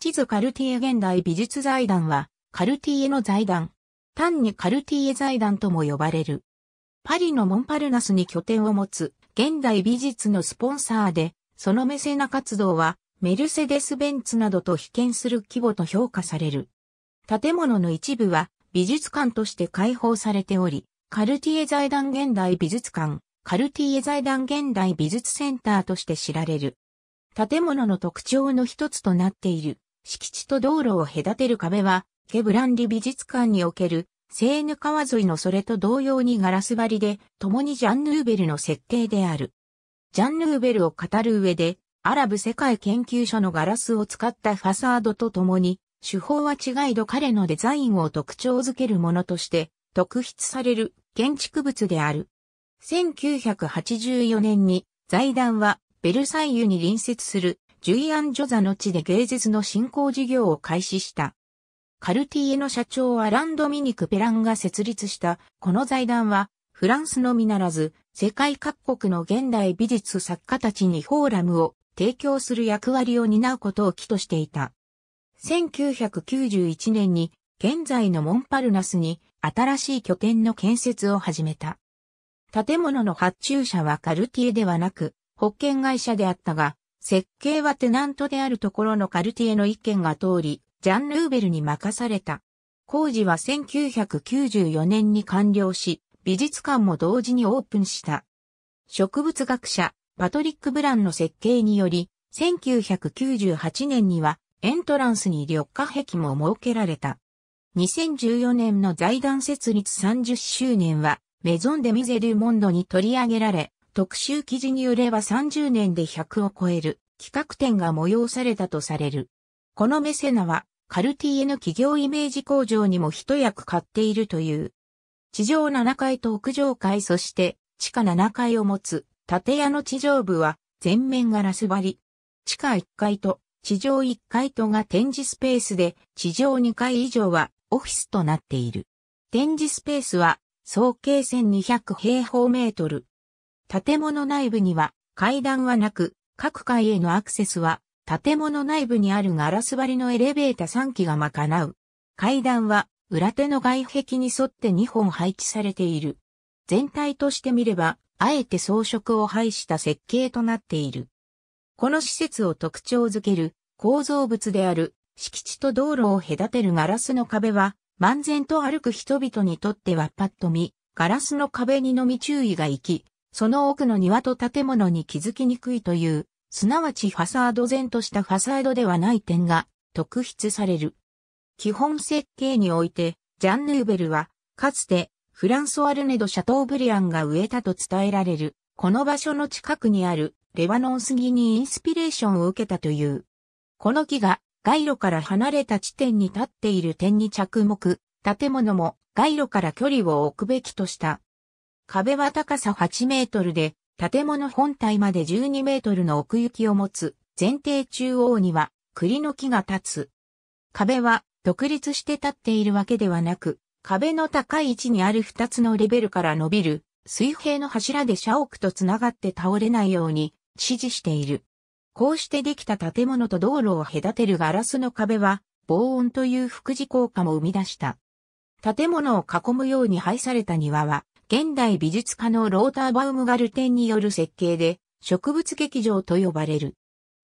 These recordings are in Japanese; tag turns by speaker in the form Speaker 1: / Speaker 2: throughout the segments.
Speaker 1: 地図カルティエ現代美術財団は、カルティエの財団。単にカルティエ財団とも呼ばれる。パリのモンパルナスに拠点を持つ、現代美術のスポンサーで、そのメセナ活動は、メルセデス・ベンツなどと比肩する規模と評価される。建物の一部は、美術館として開放されており、カルティエ財団現代美術館、カルティエ財団現代美術センターとして知られる。建物の特徴の一つとなっている。敷地と道路を隔てる壁は、ケブランリ美術館における、セーヌ川沿いのそれと同様にガラス張りで、共にジャン・ヌーベルの設計である。ジャン・ヌーベルを語る上で、アラブ世界研究所のガラスを使ったファサードと共に、手法は違いど彼のデザインを特徴づけるものとして、特筆される建築物である。1984年に財団はベルサイユに隣接するジュイアン・ジョザの地で芸術の振興事業を開始した。カルティエの社長アラン・ドミニク・ペランが設立したこの財団は、フランスのみならず、世界各国の現代美術作家たちにフォーラムを提供する役割を担うことを起としていた。1991年に現在のモンパルナスに新しい拠点の建設を始めた。建物の発注者はカルティエではなく、保険会社であったが、設計はテナントであるところのカルティエの意見が通り、ジャン・ヌーベルに任された。工事は1994年に完了し、美術館も同時にオープンした。植物学者、パトリック・ブランの設計により、1998年にはエントランスに緑化壁も設けられた。2014年の財団設立30周年は、メゾン・デ・ミゼ・ル・モンドに取り上げられ、特集記事によれば30年で100を超える企画展が催されたとされる。このメセナは、カルティエの企業イメージ工場にも一役買っているという。地上7階と屋上階そして地下7階を持つ建屋の地上部は全面ガラス張り。地下1階と地上1階とが展示スペースで地上2階以上はオフィスとなっている。展示スペースは総計1200平方メートル建物内部には階段はなく、各階へのアクセスは、建物内部にあるガラス張りのエレベータ3基が賄う。階段は、裏手の外壁に沿って2本配置されている。全体として見れば、あえて装飾を配した設計となっている。この施設を特徴づける構造物である敷地と道路を隔てるガラスの壁は、万全と歩く人々にとってはパッと見、ガラスの壁にのみ注意が行き、その奥の庭と建物に気づきにくいという、すなわちファサード前としたファサードではない点が特筆される。基本設計において、ジャンヌーベルは、かつて、フランソワルネド・シャトーブリアンが植えたと伝えられる、この場所の近くにある、レバノン杉にインスピレーションを受けたという。この木が、街路から離れた地点に立っている点に着目、建物も、街路から距離を置くべきとした。壁は高さ8メートルで、建物本体まで12メートルの奥行きを持つ、前提中央には栗の木が立つ。壁は独立して立っているわけではなく、壁の高い位置にある2つのレベルから伸びる水平の柱で社屋とつながって倒れないように指示している。こうしてできた建物と道路を隔てるガラスの壁は防音という副次効果も生み出した。建物を囲むように配された庭は現代美術家のローターバウムガルテンによる設計で、植物劇場と呼ばれる。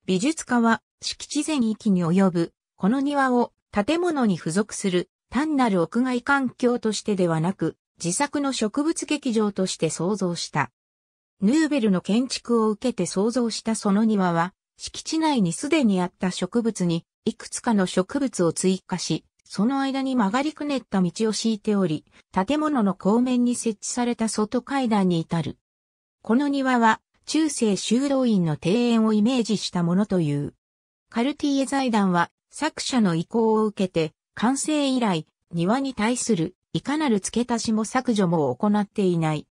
Speaker 1: 美術家は、敷地全域に及ぶ、この庭を建物に付属する単なる屋外環境としてではなく、自作の植物劇場として創造した。ヌーベルの建築を受けて創造したその庭は、敷地内にすでにあった植物に、いくつかの植物を追加し、その間に曲がりくねった道を敷いており、建物の後面に設置された外階段に至る。この庭は、中世修道院の庭園をイメージしたものという。カルティエ財団は、作者の意向を受けて、完成以来、庭に対する、いかなる付け足しも削除も行っていない。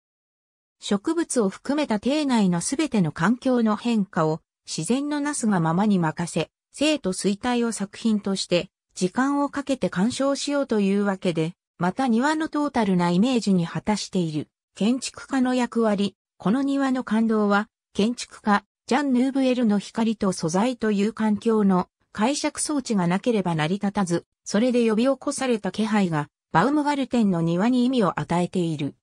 Speaker 1: 植物を含めた邸内のすべての環境の変化を、自然のなすがままに任せ、生と衰退を作品として、時間をかけて鑑賞しようというわけで、また庭のトータルなイメージに果たしている建築家の役割、この庭の感動は、建築家、ジャン・ヌーブエルの光と素材という環境の解釈装置がなければ成り立たず、それで呼び起こされた気配が、バウムガルテンの庭に意味を与えている。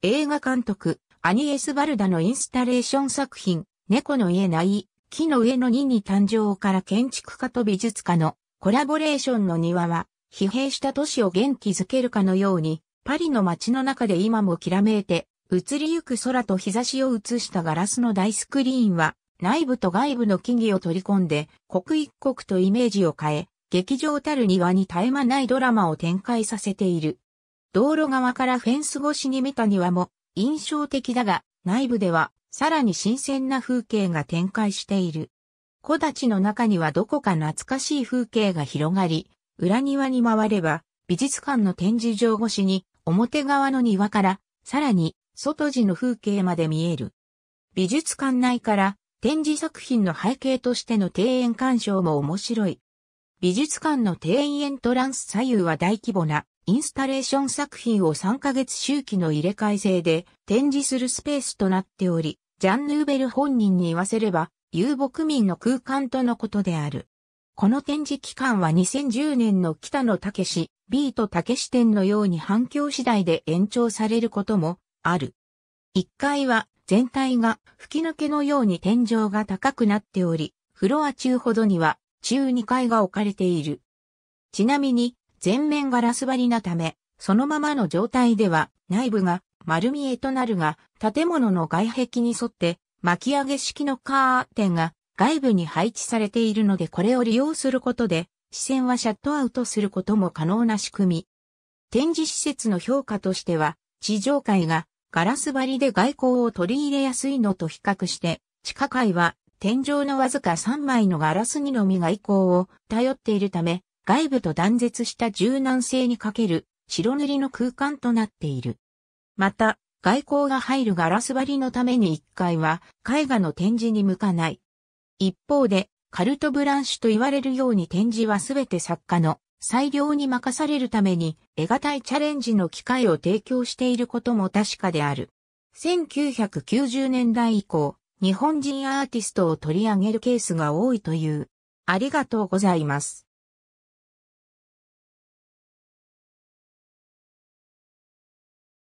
Speaker 1: 映画監督、アニエス・バルダのインスタレーション作品、猫の家ない、木の上の2に誕生から建築家と美術家のコラボレーションの庭は、疲弊した都市を元気づけるかのように、パリの街の中で今もきらめいて、移りゆく空と日差しを映したガラスの大スクリーンは、内部と外部の木々を取り込んで、刻一刻とイメージを変え、劇場たる庭に絶え間ないドラマを展開させている。道路側からフェンス越しに見た庭も印象的だが、内部ではさらに新鮮な風景が展開している。木立の中にはどこか懐かしい風景が広がり、裏庭に回れば、美術館の展示場越しに、表側の庭から、さらに、外地の風景まで見える。美術館内から、展示作品の背景としての庭園鑑賞も面白い。美術館の庭園エントランス左右は大規模なインスタレーション作品を3ヶ月周期の入れ替え制で展示するスペースとなっており、ジャン・ヌーベル本人に言わせれば遊牧民の空間とのことである。この展示期間は2010年の北野武ビート武史展のように反響次第で延長されることもある。1階は全体が吹き抜けのように天井が高くなっており、フロア中ほどには中2階が置かれている。ちなみに全面ガラス張りなため、そのままの状態では内部が丸見えとなるが、建物の外壁に沿って巻き上げ式のカーテンが外部に配置されているのでこれを利用することで視線はシャットアウトすることも可能な仕組み。展示施設の評価としては地上階がガラス張りで外光を取り入れやすいのと比較して地下階は天井のわずか3枚のガラスにのみ外光を頼っているため外部と断絶した柔軟性に欠ける白塗りの空間となっている。また、外光が入るガラス張りのために1階は絵画の展示に向かない。一方で、カルトブランシュと言われるように展示はすべて作家の裁量に任されるために、得難いチャレンジの機会を提供していることも確かである。1990年代以降、日本人アーティストを取り上げるケースが多いという。ありがとうございます。